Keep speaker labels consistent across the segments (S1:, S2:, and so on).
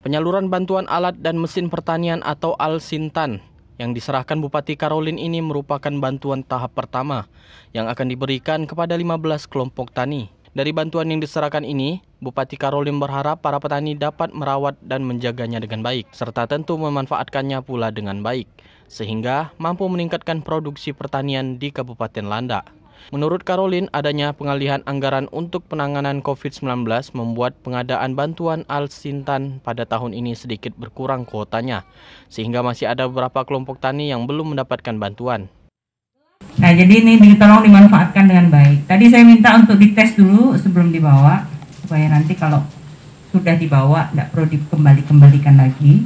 S1: Penyaluran bantuan alat dan mesin pertanian atau Al-Sintan yang diserahkan Bupati Karolin ini merupakan bantuan tahap pertama yang akan diberikan kepada 15 kelompok tani. Dari bantuan yang diserahkan ini, Bupati Karolin berharap para petani dapat merawat dan menjaganya dengan baik, serta tentu memanfaatkannya pula dengan baik, sehingga mampu meningkatkan produksi pertanian di Kabupaten Landak. Menurut Caroline, adanya pengalihan anggaran untuk penanganan COVID-19 membuat pengadaan bantuan Al-Sintan pada tahun ini sedikit berkurang kuotanya, sehingga masih ada beberapa kelompok tani yang belum mendapatkan bantuan.
S2: Nah, jadi ini ditolong dimanfaatkan dengan baik. Tadi saya minta untuk dites dulu sebelum dibawa, supaya nanti kalau sudah dibawa, tidak perlu dikembali-kembalikan lagi.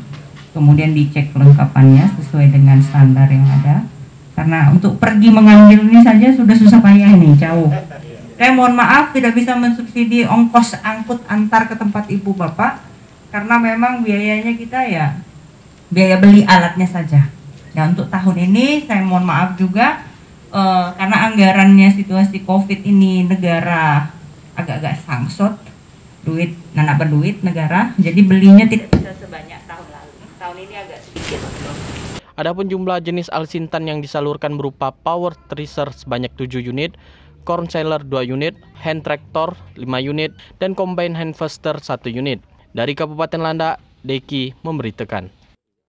S2: Kemudian dicek kelengkapannya sesuai dengan standar yang ada karena untuk pergi mengambil ini saja sudah susah payah ini jauh saya mohon maaf tidak bisa mensubsidi ongkos angkut antar ke tempat ibu bapak karena memang biayanya kita ya biaya beli alatnya saja ya untuk tahun ini saya mohon maaf juga uh, karena anggarannya situasi covid ini negara agak-agak sangsot duit nana berduit negara jadi belinya tidak
S3: bisa sebanyak tahun lalu tahun ini agak sedikit
S2: Adapun jumlah jenis alsintan
S1: yang disalurkan berupa power tracer sebanyak 7 unit, corn sailor 2 unit, hand tractor 5 unit, dan combine harvester 1 unit. Dari Kabupaten Landa, Deki memberitakan.